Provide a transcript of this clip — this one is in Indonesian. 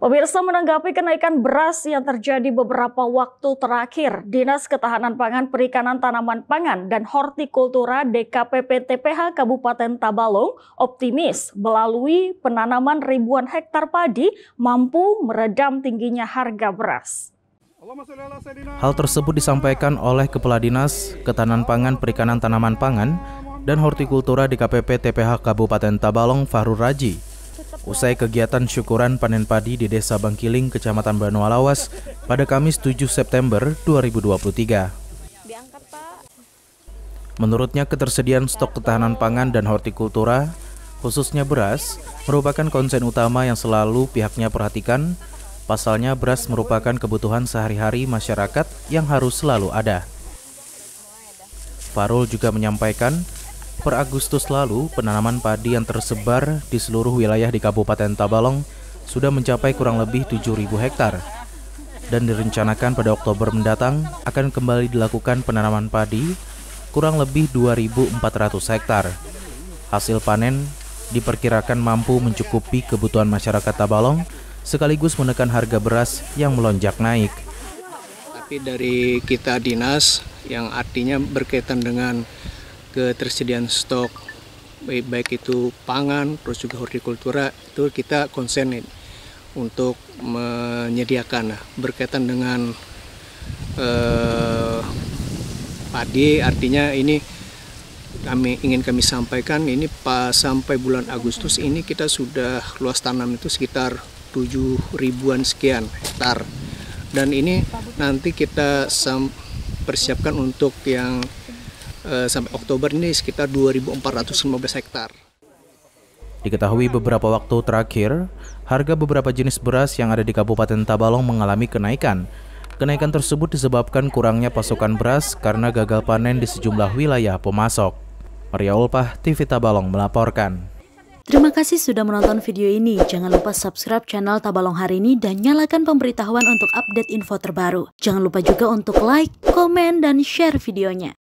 Pemirsa menanggapi kenaikan beras yang terjadi beberapa waktu terakhir, Dinas Ketahanan Pangan Perikanan Tanaman Pangan dan Hortikultura DKPP TPH Kabupaten Tabalong optimis melalui penanaman ribuan hektar padi mampu meredam tingginya harga beras. Hal tersebut disampaikan oleh Kepala Dinas Ketahanan Pangan Perikanan Tanaman Pangan dan Hortikultura DKPP TPH Kabupaten Tabalong Fahrur Raji Usai kegiatan syukuran panen padi di Desa Bangkiling, Kecamatan Banu Lawas pada Kamis 7 September 2023. Menurutnya ketersediaan stok ketahanan pangan dan hortikultura, khususnya beras, merupakan konsen utama yang selalu pihaknya perhatikan. Pasalnya beras merupakan kebutuhan sehari-hari masyarakat yang harus selalu ada. Farul juga menyampaikan Per Agustus lalu, penanaman padi yang tersebar di seluruh wilayah di Kabupaten Tabalong sudah mencapai kurang lebih 7.000 hektar. Dan direncanakan pada Oktober mendatang akan kembali dilakukan penanaman padi kurang lebih 2.400 hektar. Hasil panen diperkirakan mampu mencukupi kebutuhan masyarakat Tabalong sekaligus menekan harga beras yang melonjak naik. Tapi dari kita dinas yang artinya berkaitan dengan ketersediaan stok baik baik itu pangan terus juga hortikultura itu kita konsen untuk menyediakan nah, berkaitan dengan eh, padi artinya ini kami ingin kami sampaikan ini pas sampai bulan Agustus ini kita sudah luas tanam itu sekitar 7 ribuan sekian hektar dan ini nanti kita persiapkan untuk yang Eh, sampai Oktober ini sekitar 2.415 hektar. Diketahui beberapa waktu terakhir, harga beberapa jenis beras yang ada di Kabupaten Tabalong mengalami kenaikan. Kenaikan tersebut disebabkan kurangnya pasokan beras karena gagal panen di sejumlah wilayah pemasok. Maria Ulpah, TV Tabalong melaporkan. Terima kasih sudah menonton video ini. Jangan lupa subscribe channel Tabalong hari ini dan nyalakan pemberitahuan untuk update info terbaru. Jangan lupa juga untuk like, komen, dan share videonya.